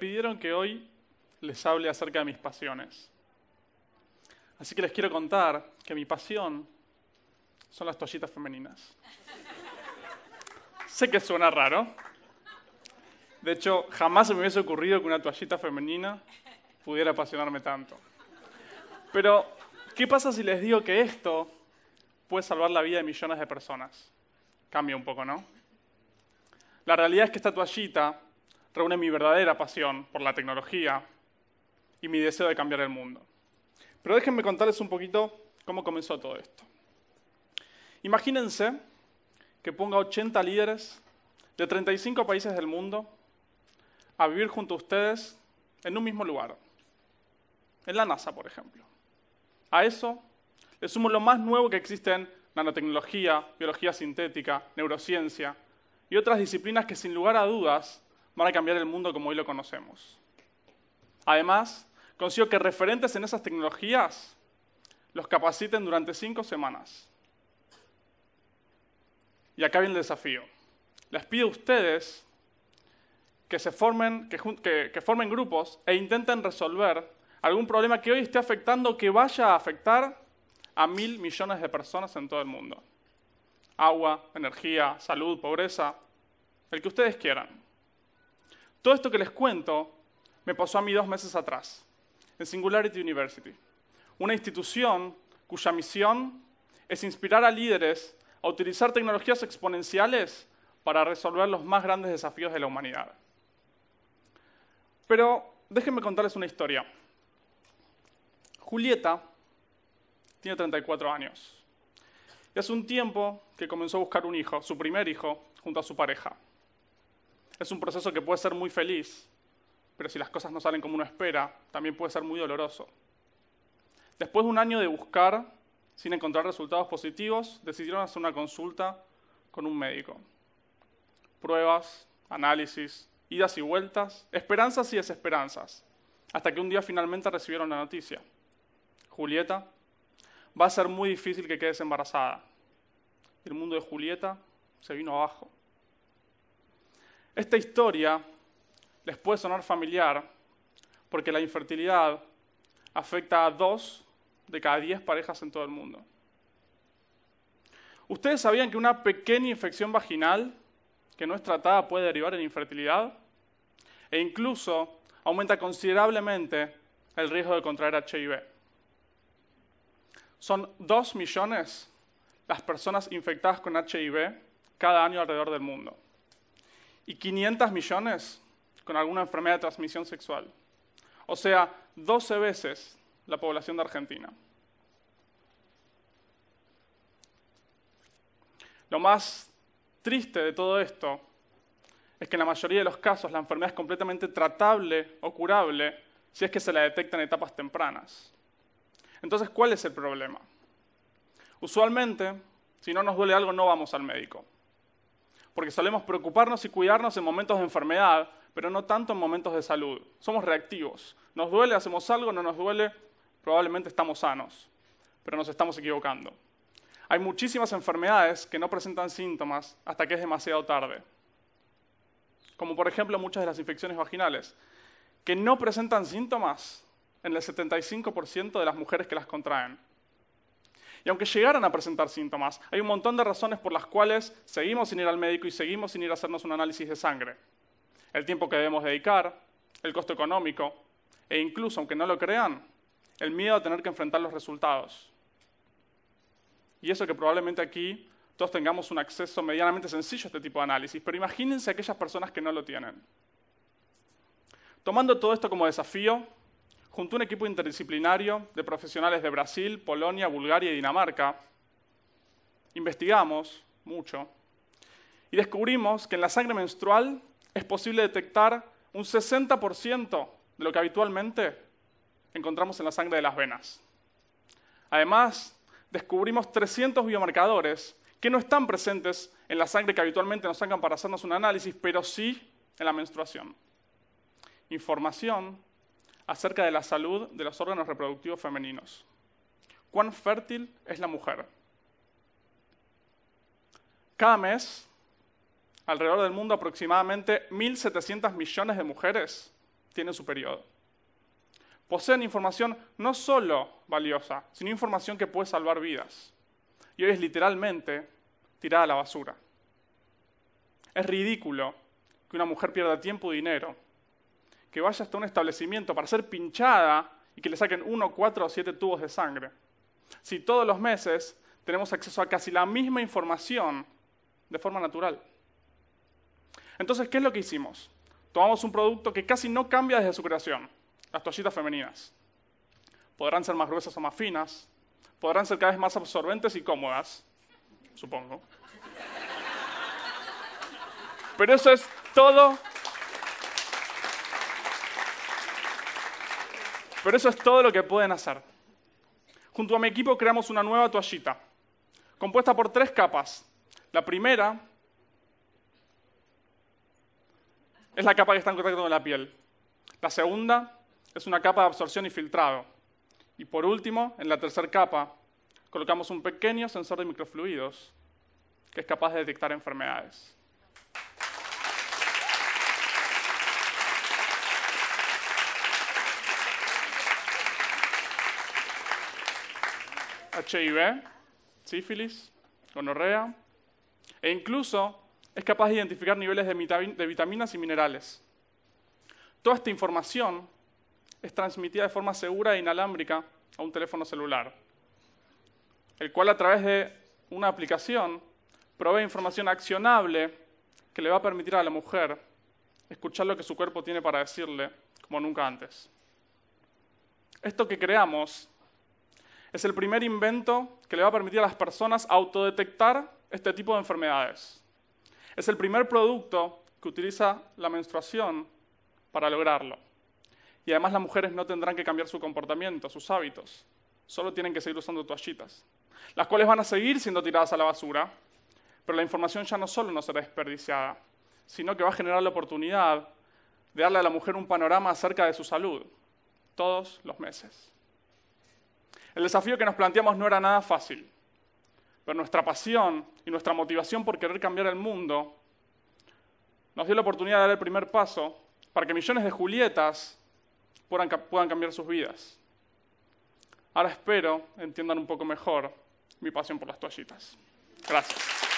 pidieron que hoy les hable acerca de mis pasiones. Así que les quiero contar que mi pasión son las toallitas femeninas. sé que suena raro. De hecho, jamás se me hubiese ocurrido que una toallita femenina pudiera apasionarme tanto. Pero, ¿qué pasa si les digo que esto puede salvar la vida de millones de personas? Cambia un poco, ¿no? La realidad es que esta toallita reúne mi verdadera pasión por la tecnología y mi deseo de cambiar el mundo. Pero déjenme contarles un poquito cómo comenzó todo esto. Imagínense que ponga 80 líderes de 35 países del mundo a vivir junto a ustedes en un mismo lugar, en la NASA, por ejemplo. A eso le sumo lo más nuevo que existe en nanotecnología, biología sintética, neurociencia y otras disciplinas que sin lugar a dudas van a cambiar el mundo como hoy lo conocemos. Además, consigo que referentes en esas tecnologías los capaciten durante cinco semanas. Y acá viene el desafío. Les pido a ustedes que se formen, que, que formen grupos e intenten resolver algún problema que hoy esté afectando o que vaya a afectar a mil millones de personas en todo el mundo. Agua, energía, salud, pobreza, el que ustedes quieran. Todo esto que les cuento me pasó a mí dos meses atrás, en Singularity University, una institución cuya misión es inspirar a líderes a utilizar tecnologías exponenciales para resolver los más grandes desafíos de la humanidad. Pero déjenme contarles una historia. Julieta tiene 34 años. Y hace un tiempo que comenzó a buscar un hijo, su primer hijo, junto a su pareja es un proceso que puede ser muy feliz, pero si las cosas no salen como uno espera, también puede ser muy doloroso. Después de un año de buscar, sin encontrar resultados positivos, decidieron hacer una consulta con un médico. Pruebas, análisis, idas y vueltas, esperanzas y desesperanzas, hasta que un día finalmente recibieron la noticia. Julieta, va a ser muy difícil que quedes embarazada. El mundo de Julieta se vino abajo. Esta historia les puede sonar familiar porque la infertilidad afecta a dos de cada diez parejas en todo el mundo. ¿Ustedes sabían que una pequeña infección vaginal que no es tratada puede derivar en infertilidad? E incluso aumenta considerablemente el riesgo de contraer HIV. Son dos millones las personas infectadas con HIV cada año alrededor del mundo y 500 millones con alguna enfermedad de transmisión sexual. O sea, 12 veces la población de Argentina. Lo más triste de todo esto es que en la mayoría de los casos la enfermedad es completamente tratable o curable si es que se la detecta en etapas tempranas. Entonces, ¿cuál es el problema? Usualmente, si no nos duele algo, no vamos al médico porque solemos preocuparnos y cuidarnos en momentos de enfermedad, pero no tanto en momentos de salud. Somos reactivos. Nos duele, hacemos algo, no nos duele, probablemente estamos sanos, pero nos estamos equivocando. Hay muchísimas enfermedades que no presentan síntomas hasta que es demasiado tarde. Como por ejemplo muchas de las infecciones vaginales, que no presentan síntomas en el 75% de las mujeres que las contraen. Y aunque llegaran a presentar síntomas, hay un montón de razones por las cuales seguimos sin ir al médico y seguimos sin ir a hacernos un análisis de sangre. El tiempo que debemos dedicar, el costo económico e incluso, aunque no lo crean, el miedo a tener que enfrentar los resultados. Y eso que probablemente aquí todos tengamos un acceso medianamente sencillo a este tipo de análisis, pero imagínense aquellas personas que no lo tienen. Tomando todo esto como desafío, junto a un equipo interdisciplinario de profesionales de Brasil, Polonia, Bulgaria y Dinamarca. Investigamos mucho y descubrimos que en la sangre menstrual es posible detectar un 60% de lo que habitualmente encontramos en la sangre de las venas. Además, descubrimos 300 biomarcadores que no están presentes en la sangre que habitualmente nos sacan para hacernos un análisis, pero sí en la menstruación. Información acerca de la salud de los órganos reproductivos femeninos. ¿Cuán fértil es la mujer? Cada mes, alrededor del mundo aproximadamente 1.700 millones de mujeres tienen su periodo. Poseen información no solo valiosa, sino información que puede salvar vidas. Y hoy es literalmente tirada a la basura. Es ridículo que una mujer pierda tiempo y dinero que vaya hasta un establecimiento para ser pinchada y que le saquen uno, cuatro o siete tubos de sangre. Si todos los meses tenemos acceso a casi la misma información de forma natural. Entonces, ¿qué es lo que hicimos? Tomamos un producto que casi no cambia desde su creación, las toallitas femeninas. Podrán ser más gruesas o más finas, podrán ser cada vez más absorbentes y cómodas, supongo. Pero eso es todo Pero eso es todo lo que pueden hacer. Junto a mi equipo creamos una nueva toallita, compuesta por tres capas. La primera es la capa que está en contacto con la piel. La segunda es una capa de absorción y filtrado. Y por último, en la tercera capa, colocamos un pequeño sensor de microfluidos que es capaz de detectar enfermedades. HIV, sífilis, gonorrea, e incluso es capaz de identificar niveles de vitaminas y minerales. Toda esta información es transmitida de forma segura e inalámbrica a un teléfono celular, el cual a través de una aplicación provee información accionable que le va a permitir a la mujer escuchar lo que su cuerpo tiene para decirle como nunca antes. Esto que creamos es el primer invento que le va a permitir a las personas autodetectar este tipo de enfermedades. Es el primer producto que utiliza la menstruación para lograrlo. Y además las mujeres no tendrán que cambiar su comportamiento, sus hábitos. Solo tienen que seguir usando toallitas, las cuales van a seguir siendo tiradas a la basura, pero la información ya no solo no será desperdiciada, sino que va a generar la oportunidad de darle a la mujer un panorama acerca de su salud todos los meses. El desafío que nos planteamos no era nada fácil, pero nuestra pasión y nuestra motivación por querer cambiar el mundo nos dio la oportunidad de dar el primer paso para que millones de Julietas puedan, cambiar sus vidas. Ahora espero entiendan un poco mejor mi pasión por las toallitas. Gracias.